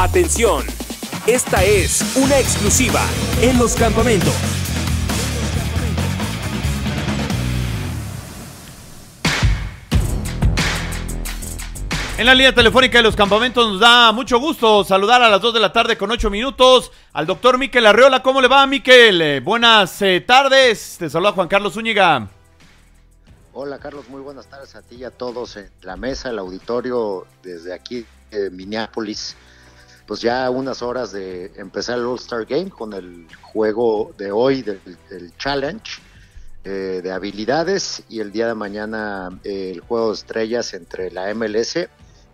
Atención, esta es una exclusiva en los campamentos. En la línea telefónica de los campamentos nos da mucho gusto saludar a las 2 de la tarde con 8 minutos al doctor Miquel Arreola. ¿Cómo le va, Miquel? Eh, buenas eh, tardes. Te saluda Juan Carlos Zúñiga. Hola, Carlos. Muy buenas tardes a ti y a todos en la mesa, el auditorio desde aquí, en Minneapolis pues ya unas horas de empezar el All-Star Game con el juego de hoy del, Challenge eh, de habilidades y el día de mañana eh, el juego de estrellas entre la MLS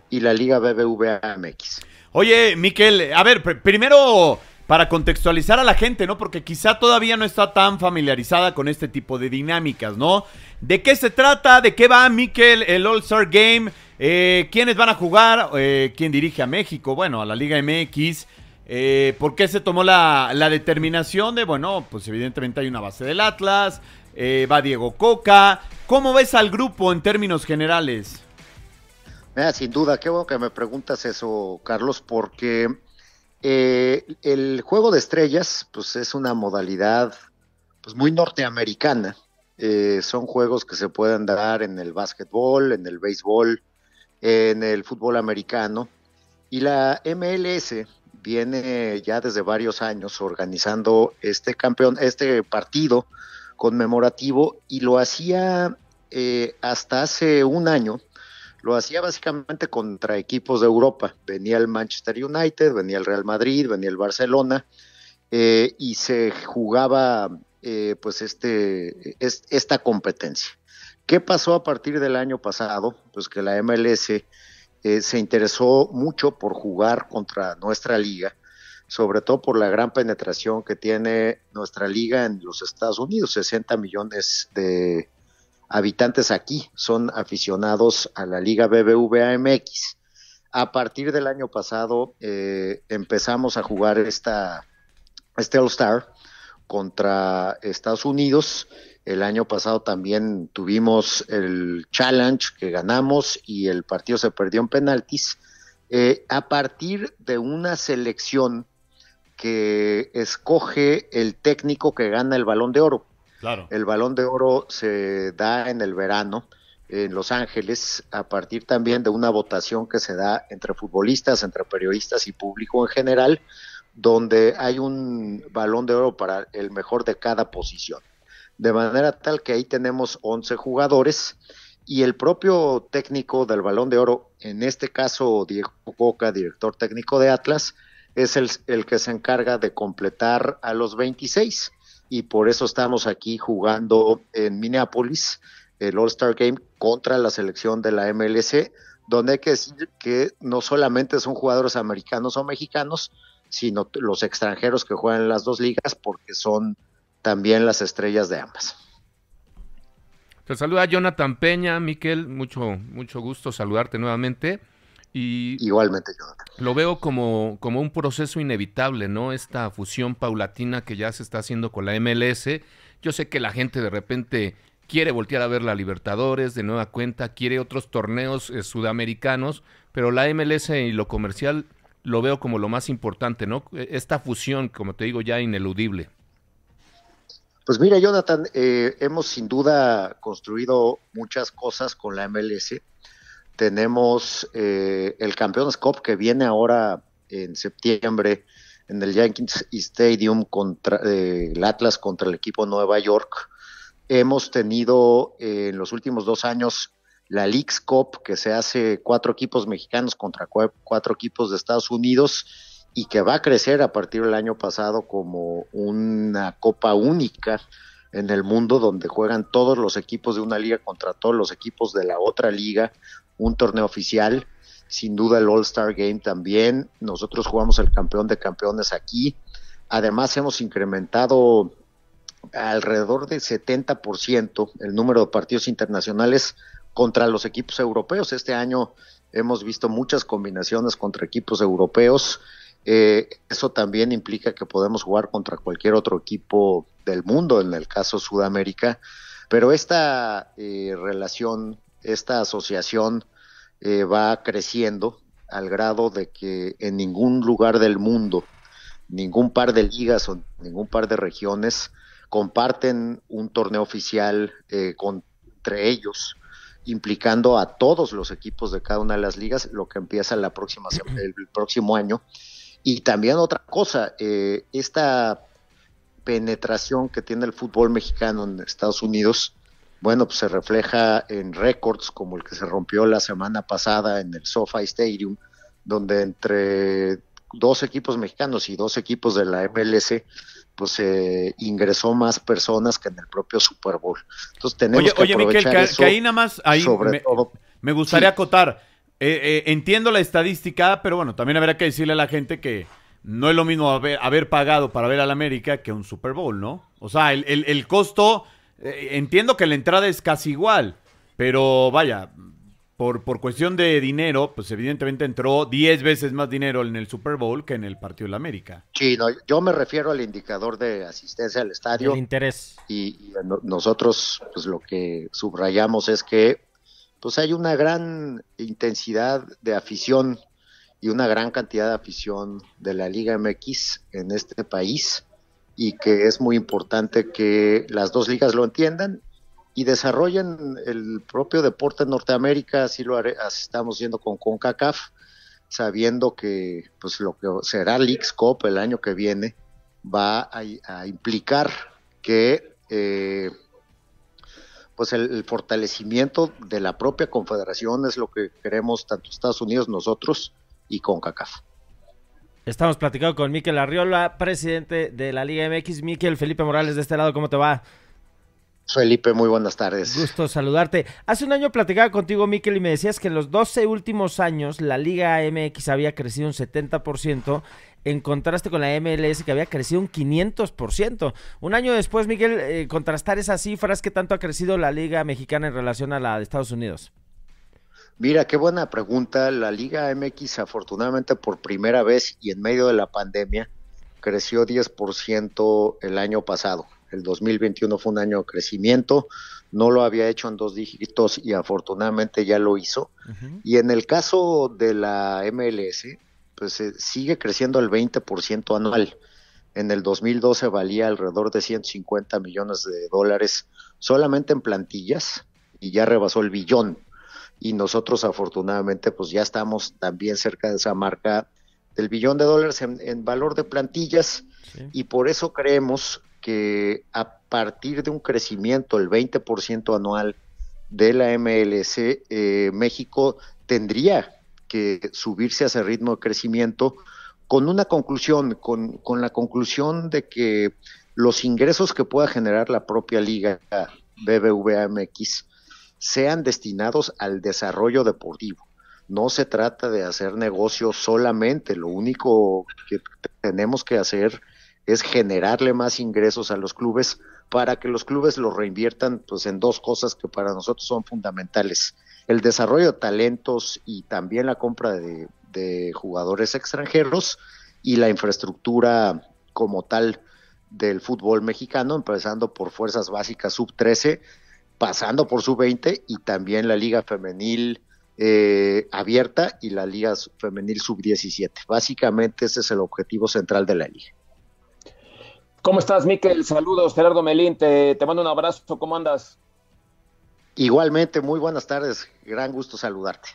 y la Liga BBVA MX. Oye, Miquel, a ver, primero para contextualizar a la gente, ¿no? Porque quizá todavía no está tan familiarizada con este tipo de dinámicas, ¿no? ¿De qué se trata? ¿De qué va, Miquel, el All-Star Game? Eh, ¿Quiénes van a jugar? Eh, ¿Quién dirige a México? Bueno, a la Liga MX. Eh, ¿Por qué se tomó la, determinación de, bueno, pues evidentemente hay una base del Atlas, eh, va Diego Coca. ¿Cómo ves al grupo en términos generales? Mira, sin duda, qué bueno que me preguntas eso, Carlos, porque eh, el juego de estrellas, pues es una modalidad pues muy norteamericana. Eh, son juegos que se pueden dar en el básquetbol, en el béisbol, en el fútbol americano. Y la MLS viene ya desde varios años organizando este campeón, este partido conmemorativo y lo hacía eh, hasta hace un año, lo hacía básicamente contra equipos de Europa. Venía el Manchester United, venía el Real Madrid, venía el Barcelona eh, y se jugaba eh, pues este, esta competencia. ¿Qué pasó a partir del año pasado? Pues que la MLS eh, se interesó mucho por jugar contra nuestra liga, sobre todo por la gran penetración que tiene nuestra liga en los Estados Unidos, 60 millones de habitantes aquí son aficionados a la liga BBVA MX. A partir del año pasado eh, empezamos a jugar esta, este All Star contra Estados Unidos el año pasado también tuvimos el challenge que ganamos y el partido se perdió en penaltis. Eh, a partir de una selección que escoge el técnico que gana el balón de oro. El balón de oro se da en el verano en Los Ángeles a partir también de una votación que se da entre futbolistas, entre periodistas y público en general, donde hay un balón de oro para el mejor de cada posición de manera tal que ahí tenemos 11 jugadores y el propio técnico del balón de oro, en este caso Diego Coca, director técnico de Atlas, es el, que se encarga de completar a los 26 y por eso estamos aquí jugando en Minneapolis el All Star Game contra la selección de la MLC, donde hay que decir que no solamente son jugadores americanos o mexicanos, sino los extranjeros que juegan en las dos ligas porque son también las estrellas de ambas. Te saluda Jonathan Peña, Miquel, mucho, mucho gusto saludarte nuevamente. Y Igualmente, Jonathan. Lo veo como, como un proceso inevitable, ¿no? Esta fusión paulatina que ya se está haciendo con la MLS. Yo sé que la gente de repente quiere voltear a ver la Libertadores de nueva cuenta, quiere otros torneos eh, sudamericanos, pero la MLS y lo comercial lo veo como lo más importante, ¿no? E, esta fusión, como te digo, ya ineludible. Pues mira, Jonathan, eh, hemos sin duda construido muchas cosas con la MLS. Tenemos eh, el Campeones Cup que viene ahora en septiembre en el Jenkins Stadium contra eh, el Atlas contra el equipo Nueva York. Hemos tenido en los últimos dos años la League Cup que se hace cuatro equipos mexicanos contra cuatro equipos de Estados Unidos y que va a crecer a partir del año pasado como una copa única en el mundo donde juegan todos los equipos de una liga contra todos los equipos de la otra liga, un torneo oficial, sin duda el All-Star Game también, nosotros jugamos el campeón de campeones aquí, además hemos incrementado alrededor del 70% el número de partidos internacionales contra los equipos europeos, este año hemos visto muchas combinaciones contra equipos europeos, eh, eso también implica que podemos jugar contra cualquier otro equipo del mundo, en el caso Sudamérica, pero esta eh, relación, esta asociación eh, va creciendo al grado de que en ningún lugar del mundo, ningún par de ligas o ningún par de regiones comparten un torneo oficial entre ellos implicando a todos los equipos de cada una de las ligas, lo que empieza la próxima el próximo año y también otra cosa, eh, esta penetración que tiene el fútbol mexicano en Estados Unidos, bueno, pues se refleja en récords como el que se rompió la semana pasada en el SoFi Stadium, donde entre dos equipos mexicanos y dos equipos de la MLC, pues se ingresó más personas que en el propio Super Bowl. Entonces tenemos que aprovechar ahí nada más, ahí me, gustaría acotar eh, eh, entiendo la estadística, pero bueno, también habrá que decirle a la gente que no es lo mismo haber, pagado para ver al América que un Super Bowl, ¿no? O sea, el, costo, eh, entiendo que la entrada es casi igual, pero vaya, por, por cuestión de dinero, pues evidentemente entró 10 veces más dinero en el Super Bowl que en el partido de América. Sí, yo me refiero al indicador de asistencia al estadio. El interés. y nosotros, pues lo que subrayamos es que pues hay una gran intensidad de afición y una gran cantidad de afición de la Liga MX en este país y que es muy importante que las dos ligas lo entiendan y desarrollen el propio deporte en Norteamérica, así lo estamos viendo con CONCACAF, sabiendo que pues lo que será Leagues Cup el año que viene va a, implicar que eh, pues el, fortalecimiento de la propia confederación es lo que queremos tanto Estados Unidos, nosotros y con CACAF. Estamos platicando con Miquel Arriola, presidente de la Liga MX. Miquel, Felipe Morales, de este lado, ¿cómo te va? Felipe, muy buenas tardes. Gusto saludarte. Hace un año platicaba contigo, Miquel, y me decías que en los 12 últimos años la Liga MX había crecido un 70%, en contraste con la MLS que había crecido un 500%. Un año después, Miquel, eh, contrastar esas cifras, ¿qué tanto ha crecido la Liga Mexicana en relación a la de Estados Unidos? Mira, qué buena pregunta. La Liga MX, afortunadamente, por primera vez y en medio de la pandemia, creció 10% el año pasado el 2021 fue un año de crecimiento, no lo había hecho en dos dígitos y afortunadamente ya lo hizo. Y en el caso de la MLS, pues eh, sigue creciendo al 20% anual. En el 2012 valía alrededor de 150 millones de dólares solamente en plantillas y ya rebasó el billón. Y nosotros afortunadamente pues ya estamos también cerca de esa marca del billón de dólares en, valor de plantillas y por eso creemos que a partir de un crecimiento del 20% anual de la MLC, eh, México tendría que subirse a ese ritmo de crecimiento con una conclusión, con, con la conclusión de que los ingresos que pueda generar la propia liga BBVMX sean destinados al desarrollo deportivo. No se trata de hacer negocios solamente, lo único que tenemos que hacer es generarle más ingresos a los clubes para que los clubes los reinviertan pues en dos cosas que para nosotros son fundamentales el desarrollo de talentos y también la compra de, jugadores extranjeros y la infraestructura como tal del fútbol mexicano empezando por fuerzas básicas sub 13 pasando por sub 20 y también la liga femenil eh, abierta y la liga femenil sub 17 básicamente ese es el objetivo central de la liga ¿Cómo estás, Miquel? Saludos, Gerardo Melín, te, mando un abrazo, ¿cómo andas? Igualmente, muy buenas tardes, gran gusto saludarte.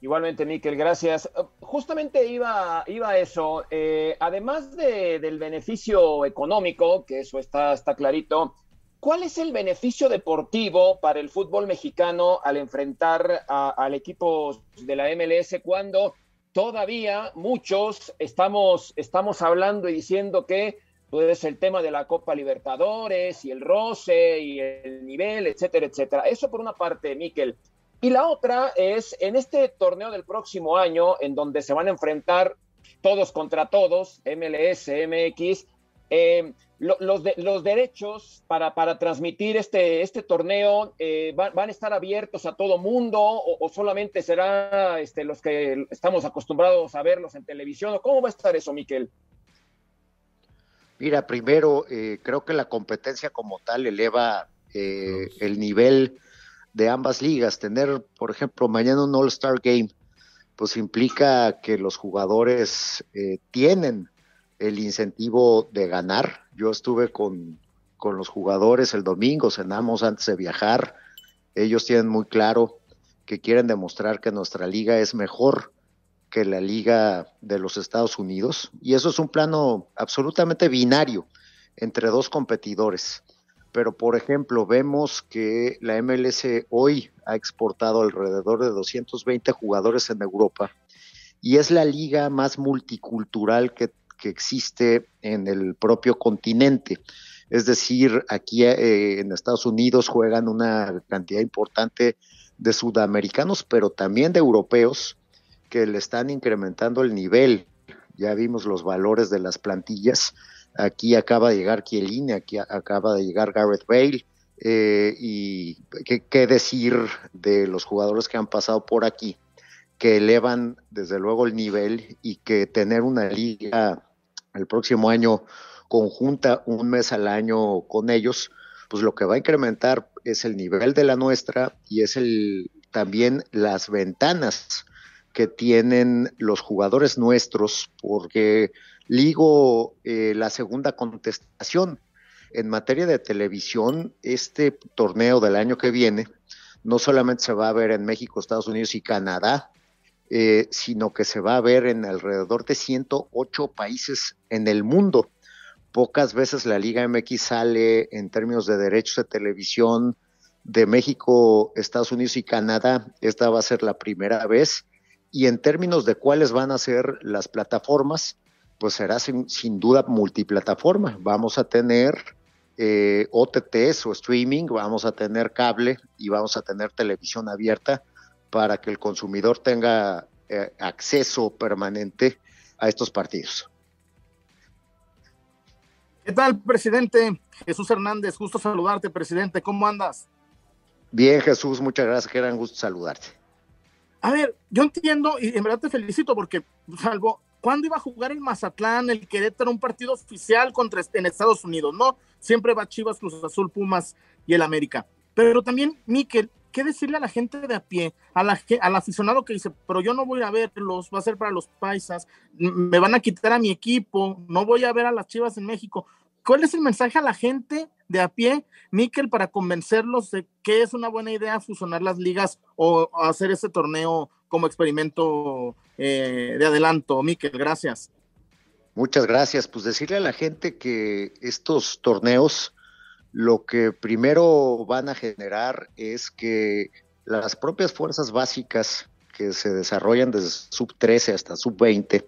Igualmente, Miquel, gracias. Justamente iba, iba a eso. Eh, además del beneficio económico, que eso está, está clarito, ¿cuál es el beneficio deportivo para el fútbol mexicano al enfrentar al equipo de la MLS cuando todavía muchos estamos, estamos hablando y diciendo que entonces, pues el tema de la Copa Libertadores y el roce y el nivel, etcétera, etcétera. Eso por una parte, Miquel. Y la otra es en este torneo del próximo año, en donde se van a enfrentar todos contra todos, MLS, MX, eh, los, derechos para, transmitir este, este torneo eh, van, a estar abiertos a todo mundo o, solamente será este, los que estamos acostumbrados a verlos en televisión? ¿Cómo va a estar eso, Miquel? Mira, primero, eh, creo que la competencia como tal eleva eh, el nivel de ambas ligas. Tener, por ejemplo, mañana un All-Star Game, pues implica que los jugadores eh, tienen el incentivo de ganar. Yo estuve con, con los jugadores el domingo, cenamos antes de viajar. Ellos tienen muy claro que quieren demostrar que nuestra liga es mejor que la Liga de los Estados Unidos. Y eso es un plano absolutamente binario entre dos competidores. Pero, por ejemplo, vemos que la MLS hoy ha exportado alrededor de 220 jugadores en Europa y es la liga más multicultural que, existe en el propio continente. Es decir, aquí eh, en Estados Unidos juegan una cantidad importante de sudamericanos, pero también de europeos, le están incrementando el nivel. Ya vimos los valores de las plantillas. Aquí acaba de llegar Kielini, aquí acaba de llegar Gareth Bale. Eh, y qué, qué decir de los jugadores que han pasado por aquí, que elevan desde luego el nivel y que tener una liga el próximo año conjunta un mes al año con ellos, pues lo que va a incrementar es el nivel de la nuestra y es el también las ventanas que tienen los jugadores nuestros, porque ligo eh, la segunda contestación. En materia de televisión, este torneo del año que viene no solamente se va a ver en México, Estados Unidos y Canadá, eh, sino que se va a ver en alrededor de 108 países en el mundo. Pocas veces la Liga MX sale en términos de derechos de televisión de México, Estados Unidos y Canadá. Esta va a ser la primera vez y en términos de cuáles van a ser las plataformas, pues será sin, duda multiplataforma. Vamos a tener eh, OTTs o streaming, vamos a tener cable y vamos a tener televisión abierta para que el consumidor tenga eh, acceso permanente a estos partidos. ¿Qué tal, presidente? Jesús Hernández, gusto saludarte, presidente. ¿Cómo andas? Bien, Jesús, muchas gracias, que era gusto saludarte. A ver, yo entiendo y en verdad te felicito porque, salvo, ¿cuándo iba a jugar el Mazatlán, el Querétaro, un partido oficial contra, en Estados Unidos? No, siempre va Chivas, Cruz Azul, Pumas y el América. Pero también, Miquel, ¿qué decirle a la gente de a pie, a la, al aficionado que dice, pero yo no voy a verlos, va a ser para los paisas, me van a quitar a mi equipo, no voy a ver a las Chivas en México? ¿Cuál es el mensaje a la gente de a pie, Miquel, para convencerlos de que es una buena idea fusionar las ligas o hacer ese torneo como experimento eh, de adelanto? Miquel, gracias. Muchas gracias. Pues decirle a la gente que estos torneos lo que primero van a generar es que las propias fuerzas básicas que se desarrollan desde sub 13 hasta sub 20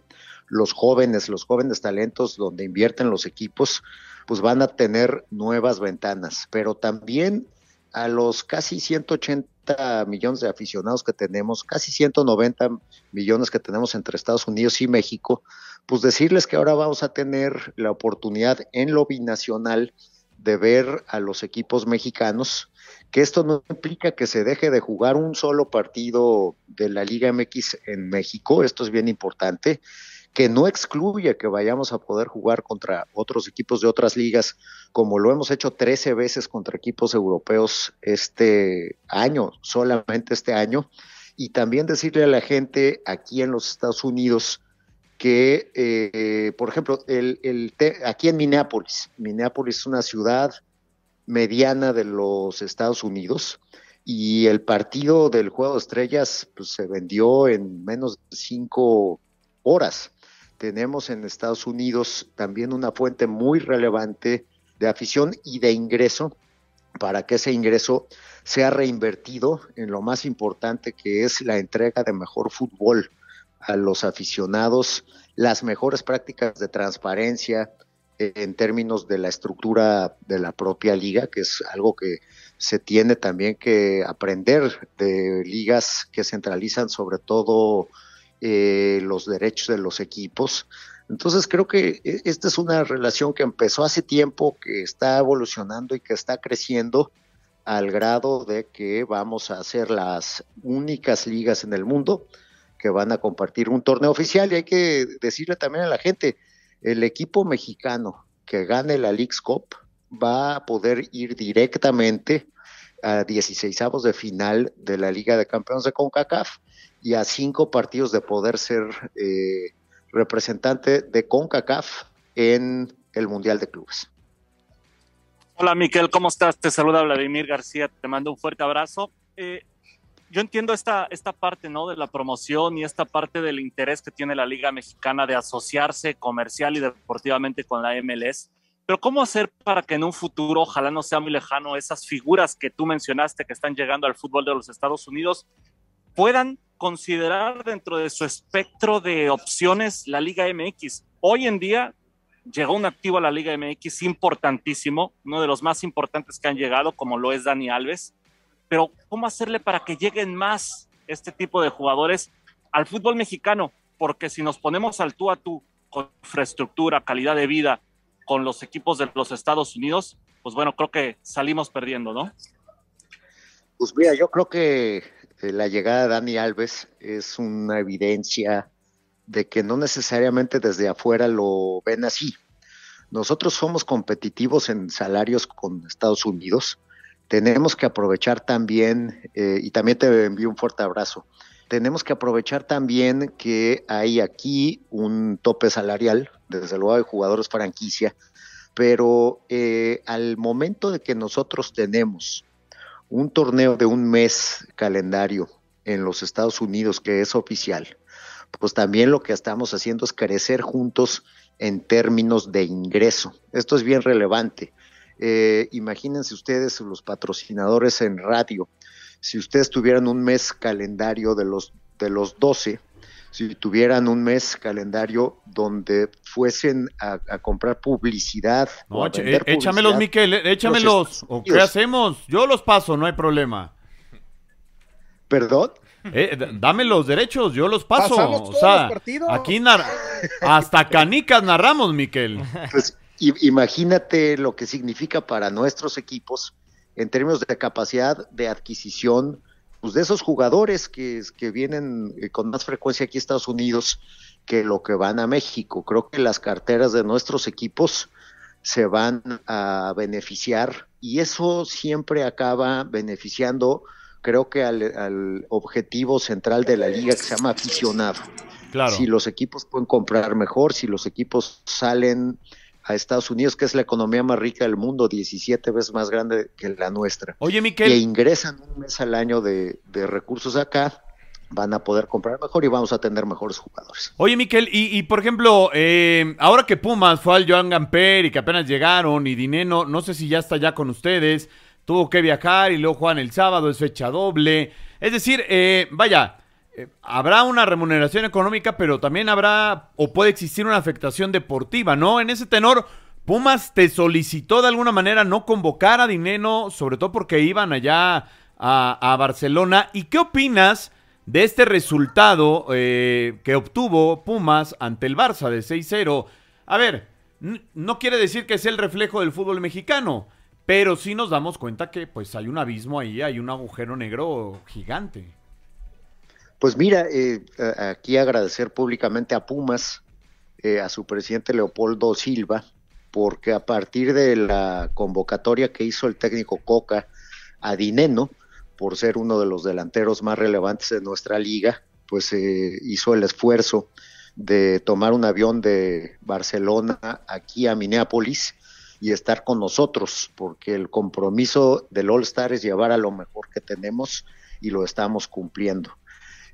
los jóvenes, los jóvenes talentos donde invierten los equipos, pues van a tener nuevas ventanas. Pero también a los casi 180 millones de aficionados que tenemos, casi 190 millones que tenemos entre Estados Unidos y México, pues decirles que ahora vamos a tener la oportunidad en lo binacional de ver a los equipos mexicanos, que esto no implica que se deje de jugar un solo partido de la Liga MX en México, esto es bien importante, que no excluye que vayamos a poder jugar contra otros equipos de otras ligas, como lo hemos hecho 13 veces contra equipos europeos este año, solamente este año, y también decirle a la gente aquí en los Estados Unidos que, eh, por ejemplo, el, el aquí en Minneapolis, Minneapolis es una ciudad mediana de los Estados Unidos, y el partido del Juego de Estrellas pues, se vendió en menos de cinco horas tenemos en Estados Unidos también una fuente muy relevante de afición y de ingreso para que ese ingreso sea reinvertido en lo más importante que es la entrega de mejor fútbol a los aficionados, las mejores prácticas de transparencia en términos de la estructura de la propia liga, que es algo que se tiene también que aprender de ligas que centralizan sobre todo eh, los derechos de los equipos. Entonces creo que e, esta es una relación que empezó hace tiempo, que está evolucionando y que está creciendo al grado de que vamos a ser las únicas ligas en el mundo que van a compartir un torneo oficial. Y hay que decirle también a la gente, el equipo mexicano que gane la League's Cup va a poder ir directamente a 16 de final de la Liga de Campeones de CONCACAF y a cinco partidos de poder ser eh, representante de CONCACAF en el Mundial de Clubes. Hola Miquel, ¿cómo estás? Te saluda Vladimir García, te mando un fuerte abrazo. Eh, yo entiendo esta, esta parte ¿no? de la promoción y esta parte del interés que tiene la Liga Mexicana de asociarse comercial y deportivamente con la MLS pero ¿cómo hacer para que en un futuro, ojalá no sea muy lejano, esas figuras que tú mencionaste que están llegando al fútbol de los Estados Unidos puedan considerar dentro de su espectro de opciones la Liga MX? Hoy en día llegó un activo a la Liga MX importantísimo, uno de los más importantes que han llegado, como lo es Dani Alves. Pero ¿cómo hacerle para que lleguen más este tipo de jugadores al fútbol mexicano? Porque si nos ponemos al tú a tú con infraestructura, calidad de vida, con los equipos de los Estados Unidos, pues bueno, creo que salimos perdiendo, ¿no? Pues mira, yo creo que eh, la llegada de Dani Alves es una evidencia de que no necesariamente desde afuera lo ven así. Nosotros somos competitivos en salarios con Estados Unidos. Tenemos que aprovechar también, eh, y también te envío un fuerte abrazo, tenemos que aprovechar también que hay aquí un tope salarial, desde luego de jugadores franquicia, pero eh, al momento de que nosotros tenemos un torneo de un mes calendario en los Estados Unidos que es oficial, pues también lo que estamos haciendo es crecer juntos en términos de ingreso. Esto es bien relevante. Eh, imagínense ustedes los patrocinadores en radio si ustedes tuvieran un mes calendario de los, de los 12, si tuvieran un mes calendario donde fuesen a, comprar publicidad. échamelos, Miquel, échamelos. ¿Qué hacemos? Yo los paso, no hay problema. ¿Perdón? Eh, dame los derechos, yo los paso. o sea, aquí hasta canicas narramos, Miquel. Pues, imagínate lo que significa para nuestros equipos en términos de capacidad de adquisición pues de esos jugadores que, que vienen eh, con más frecuencia aquí a Estados Unidos que lo que van a México. Creo que las carteras de nuestros equipos se van a beneficiar y eso siempre acaba beneficiando creo que al, objetivo central de la liga que se llama aficionado. Claro. Si los equipos pueden comprar mejor, si los equipos salen a Estados Unidos, que es la economía más rica del mundo, 17 veces más grande que la nuestra. Oye, Miquel. Que ingresan un mes al año de, recursos acá, van a poder comprar mejor y vamos a tener mejores jugadores. Oye, Miquel, y, por ejemplo, eh, ahora que Pumas fue al Joan Gamper y que apenas llegaron y Dineno, no sé si ya está ya con ustedes, tuvo que viajar y luego Juan, el sábado, es fecha doble. Es decir, eh, vaya, eh, habrá una remuneración económica, pero también habrá o puede existir una afectación deportiva, ¿no? En ese tenor, Pumas te solicitó de alguna manera no convocar a Dineno, sobre todo porque iban allá a, Barcelona. ¿Y qué opinas de este resultado eh, que obtuvo Pumas ante el Barça de 6-0? A ver, no quiere decir que sea el reflejo del fútbol mexicano, pero sí nos damos cuenta que pues hay un abismo ahí, hay un agujero negro gigante. Pues mira, eh, aquí agradecer públicamente a Pumas, eh, a su presidente Leopoldo Silva, porque a partir de la convocatoria que hizo el técnico Coca a Dineno, por ser uno de los delanteros más relevantes de nuestra liga, pues eh, hizo el esfuerzo de tomar un avión de Barcelona aquí a Minneapolis y estar con nosotros, porque el compromiso del All Star es llevar a lo mejor que tenemos y lo estamos cumpliendo.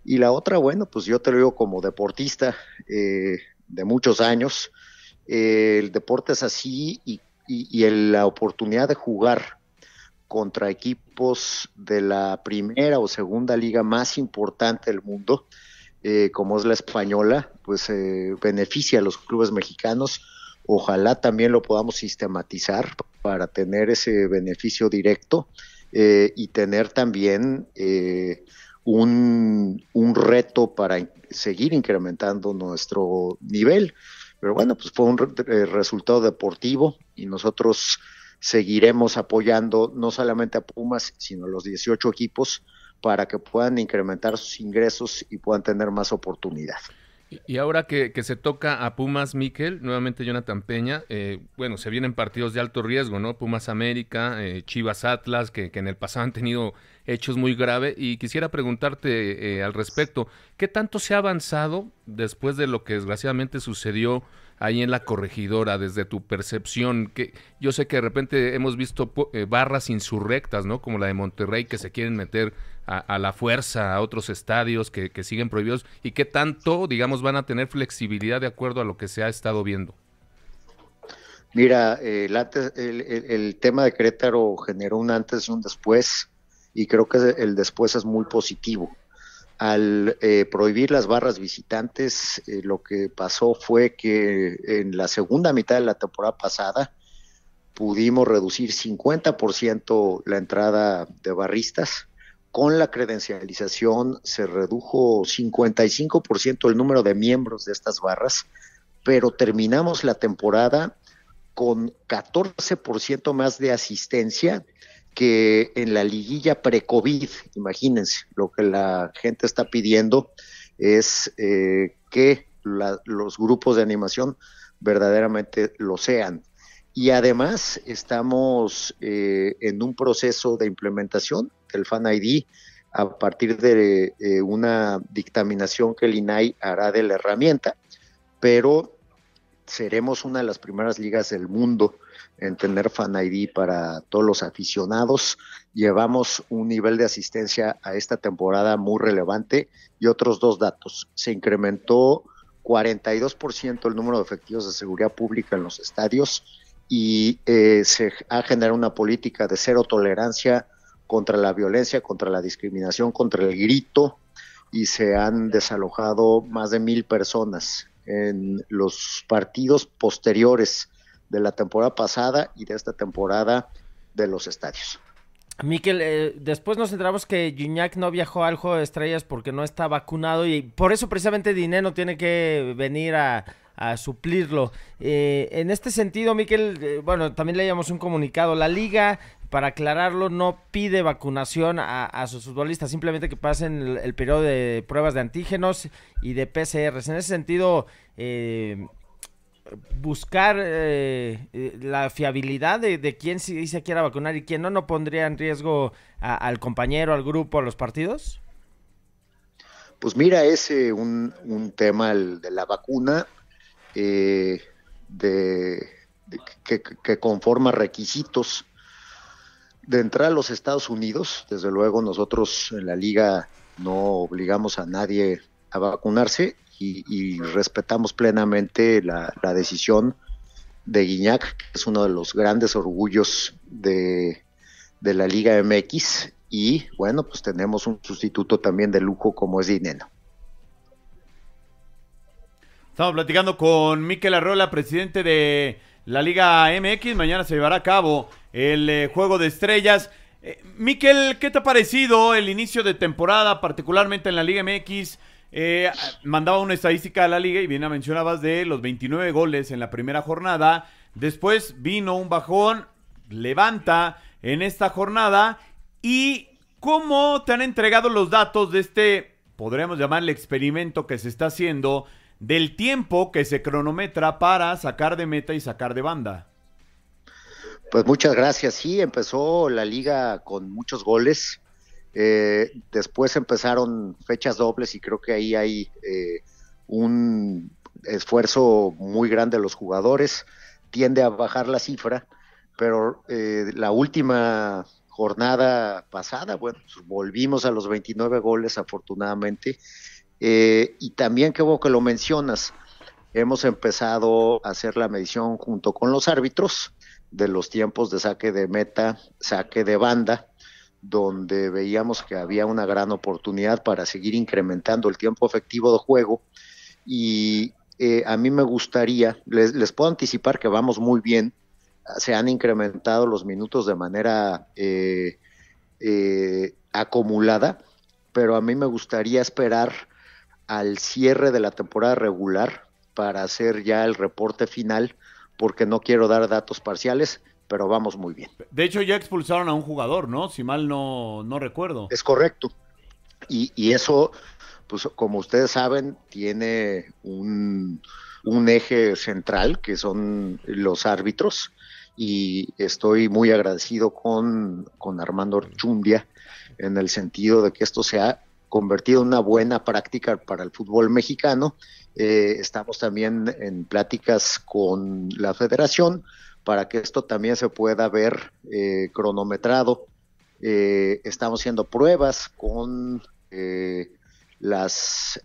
Y la otra, bueno, pues yo te lo digo como deportista eh, de muchos años, eh, el deporte es así y, la oportunidad de jugar contra equipos de la primera o segunda liga más importante del mundo, eh, como es la española, pues beneficia a los clubes mexicanos. Ojalá también lo podamos sistematizar para tener ese beneficio directo y tener también un, reto para seguir incrementando nuestro nivel. Pero bueno, pues fue un eh, resultado deportivo y nosotros seguiremos apoyando no solamente a Pumas, sino a los 18 equipos para que puedan incrementar sus ingresos y puedan tener más oportunidad. Y ahora que, se toca a Pumas Miquel, nuevamente Jonathan Peña, eh, bueno, se vienen partidos de alto riesgo, ¿no? Pumas América, eh, Chivas Atlas, que, en el pasado han tenido hechos muy graves. Y quisiera preguntarte eh, al respecto, ¿qué tanto se ha avanzado después de lo que desgraciadamente sucedió ahí en la corregidora, desde tu percepción, que yo sé que de repente hemos visto eh, barras insurrectas, ¿no? Como la de Monterrey, que se quieren meter a, la fuerza a otros estadios que, siguen prohibidos, y qué tanto, digamos, van a tener flexibilidad de acuerdo a lo que se ha estado viendo. Mira, el, el, tema de Querétaro generó un antes y un después, y creo que el después es muy positivo al eh, prohibir las barras visitantes, eh, lo que pasó fue que en la segunda mitad de la temporada pasada pudimos reducir 50% la entrada de barristas. Con la credencialización se redujo 55% el número de miembros de estas barras, pero terminamos la temporada con 14% más de asistencia que en la liguilla pre-COVID, imagínense, lo que la gente está pidiendo es eh, que los grupos de animación verdaderamente lo sean. Y además estamos eh, en un proceso de implementación del Fan ID a partir de eh, una dictaminación que el INAI hará de la herramienta, pero seremos una de las primeras ligas del mundo en tener Fan ID para todos los aficionados. Llevamos un nivel de asistencia a esta temporada muy relevante y otros dos datos. Se incrementó 42% el número de efectivos de seguridad pública en los estadios y eh, se ha generado una política de cero tolerancia contra la violencia, contra la discriminación, contra el grito y se han desalojado más de mil personas en los partidos posteriores de la temporada pasada y de esta temporada de los estadios. Miquel, eh, después nos enteramos que Gignac no viajó al Juego de Estrellas porque no está vacunado y por eso precisamente Dinero tiene que venir a, suplirlo. Eh, en este sentido, Miquel, eh, bueno, también leíamos un comunicado. La liga, para aclararlo, no pide vacunación a, sus futbolistas, simplemente que pasen el, periodo de pruebas de antígenos y de PCRs. En ese sentido, eh, buscar eh, eh, la fiabilidad de, quién sí se quiera vacunar y quién no, no pondría en riesgo al compañero, al grupo, a los partidos? Pues mira, es eh, un, un, tema de la vacuna de, que, conforma requisitos. De entrar a los Estados Unidos, desde luego nosotros en la liga no obligamos a nadie a vacunarse y, respetamos plenamente la, decisión de Guiñac, que es uno de los grandes orgullos de, de la Liga MX. Y bueno, pues tenemos un sustituto también de lujo como es Dineno. Estamos platicando con Miquel Arrola, presidente de la Liga MX. Mañana se llevará a cabo el eh, Juego de Estrellas. Eh, Miquel, ¿qué te ha parecido el inicio de temporada, particularmente en la Liga MX? Eh, mandaba una estadística a la liga y bien la mencionabas de los 29 goles en la primera jornada. Después vino un bajón, levanta en esta jornada. ¿Y cómo te han entregado los datos de este, podríamos llamarle experimento que se está haciendo, del tiempo que se cronometra para sacar de meta y sacar de banda? Pues muchas gracias. Sí, empezó la liga con muchos goles. Eh, después empezaron fechas dobles y creo que ahí hay eh, un esfuerzo muy grande de los jugadores. Tiende a bajar la cifra, pero eh, la última jornada pasada, bueno, pues volvimos a los 29 goles afortunadamente. y también que hubo que lo mencionas, hemos empezado a hacer la medición junto con los árbitros de los tiempos de saque de meta, saque de banda, donde veíamos que había una gran oportunidad para seguir incrementando el tiempo efectivo de juego y eh, a mí me gustaría, les, puedo anticipar que vamos muy bien, se han incrementado los minutos de manera eh, eh, acumulada, pero a mí me gustaría esperar al cierre de la temporada regular para hacer ya el reporte final, porque no quiero dar datos parciales, pero vamos muy bien. De hecho, ya expulsaron a un jugador, ¿no? Si mal no, no recuerdo. Es correcto. Y, eso, pues como ustedes saben, tiene un, eje central, que son los árbitros. Y estoy muy agradecido con, Armando Chumbia en el sentido de que esto se ha convertido en una buena práctica para el fútbol mexicano. Eh, estamos también en pláticas con la federación para que esto también se pueda ver eh, cronometrado. Eh, estamos haciendo pruebas con eh, las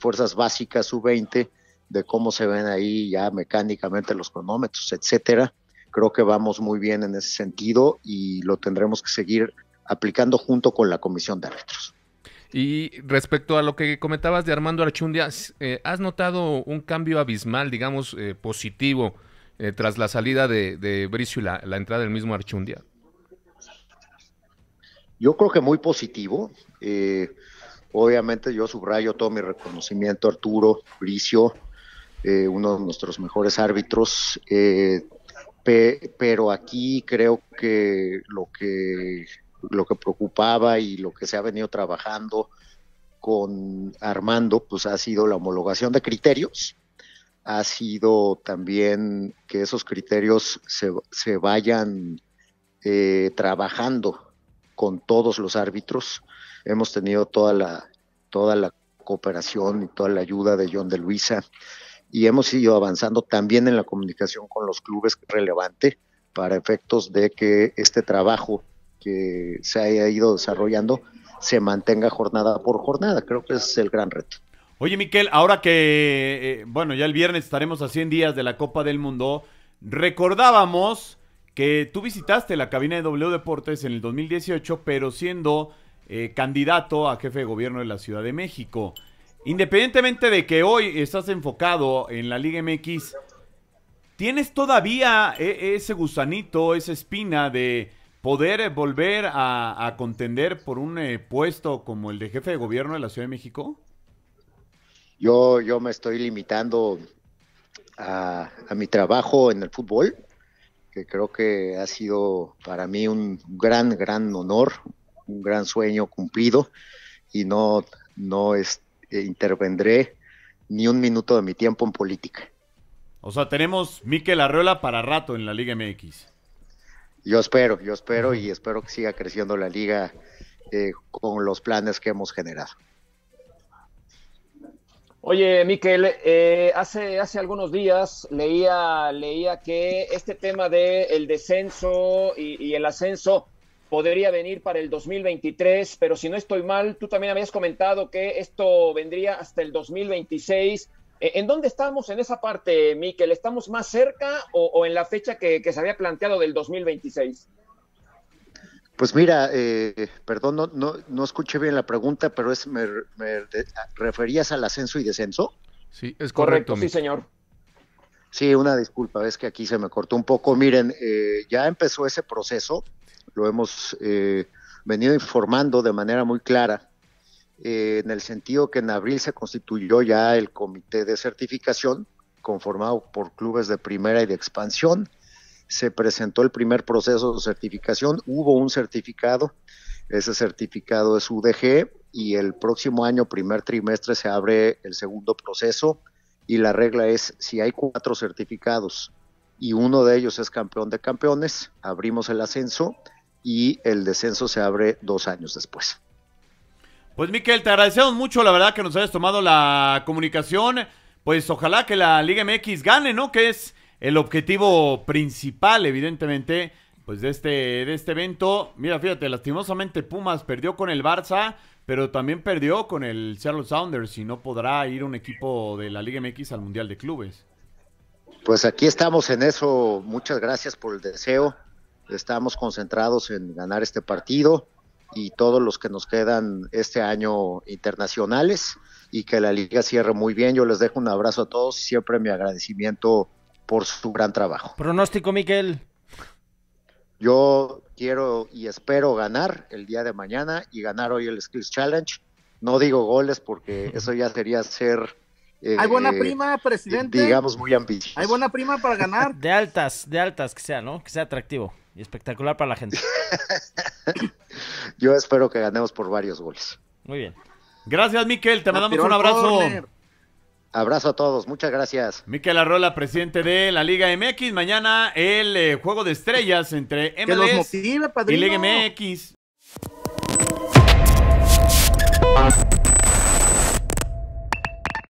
fuerzas básicas U20 de cómo se ven ahí ya mecánicamente los cronómetros, etcétera. Creo que vamos muy bien en ese sentido y lo tendremos que seguir aplicando junto con la comisión de Retros. Y respecto a lo que comentabas de Armando Archundia, ¿has notado un cambio abismal, digamos, positivo? Eh, tras la salida de, Bricio y la, entrada del mismo Archundia? Yo creo que muy positivo. Eh, obviamente yo subrayo todo mi reconocimiento a Arturo Bricio, eh, uno de nuestros mejores árbitros. pero aquí creo que lo que lo que preocupaba y lo que se ha venido trabajando con Armando, pues ha sido la homologación de criterios ha sido también que esos criterios se, se vayan eh, trabajando con todos los árbitros. Hemos tenido toda la, toda la cooperación y toda la ayuda de John de Luisa y hemos ido avanzando también en la comunicación con los clubes relevante para efectos de que este trabajo que se haya ido desarrollando se mantenga jornada por jornada. Creo que ese es el gran reto. Oye, Miquel, ahora que, eh, bueno, ya el viernes estaremos a 100 días de la Copa del Mundo, recordábamos que tú visitaste la cabina de W Deportes en el 2018, pero siendo eh, candidato a jefe de gobierno de la Ciudad de México. Independientemente de que hoy estás enfocado en la Liga MX, ¿tienes todavía eh, ese gusanito, esa espina de poder volver a, contender por un puesto como el de jefe de gobierno de la Ciudad de México? Yo, yo me estoy limitando a, mi trabajo en el fútbol, que creo que ha sido para mí un gran, gran honor, un gran sueño cumplido y no, no eh, intervendré ni un minuto de mi tiempo en política. O sea, tenemos Miquel Arreola para rato en la Liga MX. Yo espero, yo espero y espero que siga creciendo la liga eh, con los planes que hemos generado. Oye, Miquel, eh, hace, hace algunos días leía, leía que este tema del el descenso y, el ascenso podría venir para el 2023, pero si no estoy mal, tú también habías comentado que esto vendría hasta el 2026. Eh, ¿En dónde estamos en esa parte, Miquel? ¿Estamos más cerca o, en la fecha que, que, se había planteado del 2026? Pues mira, eh, perdón, no, escuché bien la pregunta, pero es, me, referías al ascenso y descenso. Sí, es correcto. sí, señor. Sí, una disculpa, es que aquí se me cortó un poco. Miren, eh, ya empezó ese proceso, lo hemos eh, venido informando de manera muy clara, en el sentido que en abril se constituyó ya el comité de certificación conformado por clubes de primera y de expansión se presentó el primer proceso de certificación, hubo un certificado, ese certificado es UDG y el próximo año, primer trimestre, se abre el segundo proceso y la regla es si hay cuatro certificados y uno de ellos es campeón de campeones, abrimos el ascenso y el descenso se abre dos años después. Pues Miquel, te agradecemos mucho la verdad que nos hayas tomado la comunicación. Pues ojalá que la Liga MX gane, ¿no? Que es el objetivo principal, evidentemente, pues de este, de este evento. Mira, fíjate, lastimosamente Pumas perdió con el Barça, pero también perdió con el Seattle Sounders y no podrá ir un equipo de la Liga MX al Mundial de Clubes. Pues aquí estamos en eso. Muchas gracias por el deseo. Estamos concentrados en ganar este partido y todos los que nos quedan este año internacionales y que la liga cierre muy bien. Yo les dejo un abrazo a todos y siempre mi agradecimiento por su gran trabajo. Pronóstico, Miquel. Yo quiero y espero ganar el día de mañana y ganar hoy el Skills Challenge. No digo goles porque eso ya sería ser... Eh, Hay buena eh, prima, presidente. Digamos muy ambicioso. Hay buena prima para ganar. De altas, de altas que sea, ¿no? Que sea atractivo y espectacular para la gente. Yo espero que ganemos por varios goles. Muy bien. Gracias, Miquel. Te mandamos un abrazo. Abrazo a todos, muchas gracias. Miquel Arrola, presidente de la Liga MX. Mañana el eh, juego de estrellas entre MLS y Liga MX.